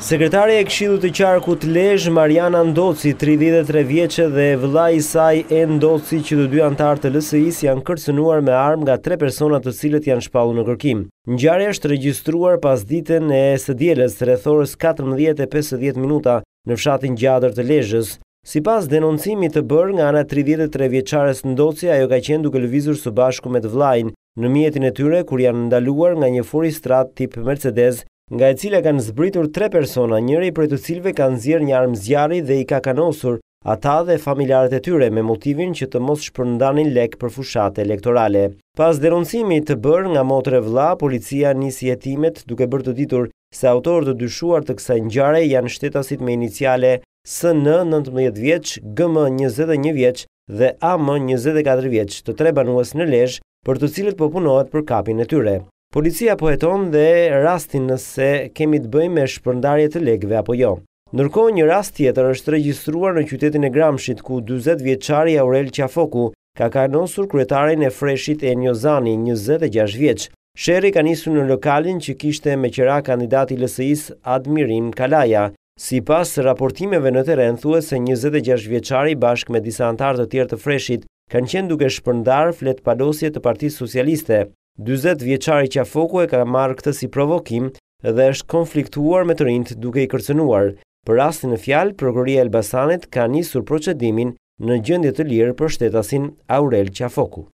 Sekretari e këshilu të qarkut lejsh Mariana Ndoci, 33 vjeqe dhe vëlla i saj e Ndoci që të dy antartë të lësëis janë kërcënuar me armë nga tre personat të cilët janë shpalu në kërkim. Njare është registruar pas ditën e së djeles të rethores 14.50 minuta në fshatin gjadër të lejshës. Si pas denoncimi të bërë nga ana 33 vjeqares Ndoci, ajo ka qenë duke lëvizur së bashku me të vlajnë në mjetin e tyre kur janë ndaluar nga një furistrat tip Mercedes nga e cila kanë zbritur tre persona, njëri për të cilve kanë zirë një armë zjari dhe i ka kanosur ata dhe familjarët e tyre me motivin që të mos shpërndanin lek për fushat e elektorale. Pas derunësimi të bërë nga motre vla, policia njësi jetimet duke bërë të ditur se autor të dyshuar të kësa njare janë shtetasit me iniciale SN 19 vjeq, GM 21 vjeq dhe AM 24 vjeq të tre banuas në lejsh për të cilët po për kapin e tyre. Policia po heton dhe rastin nëse kemi të bëjmë me shpërndarje të legve apo jo. Ndërkohë një rast tjetër është regjistruar në qytetin e Gramshit ku 40 vjeçari Aurel Qafoku ka kanosur kryetarin e freshit e Njozani, 26 vjeç. Sherry ka nisur në lokalin që kishte me qira kandidati i LSI-s Admirim Kalaja. Si pas raportimeve në teren, thua se 26 vjeqari bashk me disa antartë të tjerë të freshit kanë qenë duke shpërndar flet palosje të partisë socialiste. 40 vjeçari Qafoku e ka marrë këtë si provokim dhe është konfliktuar me të rinjt duke i kërcënuar. Për rastin e fjalë, prokuroria e Elbasanit ka nisur procedimin në gjendje të lirë për shtetasin Aurel Qafoku.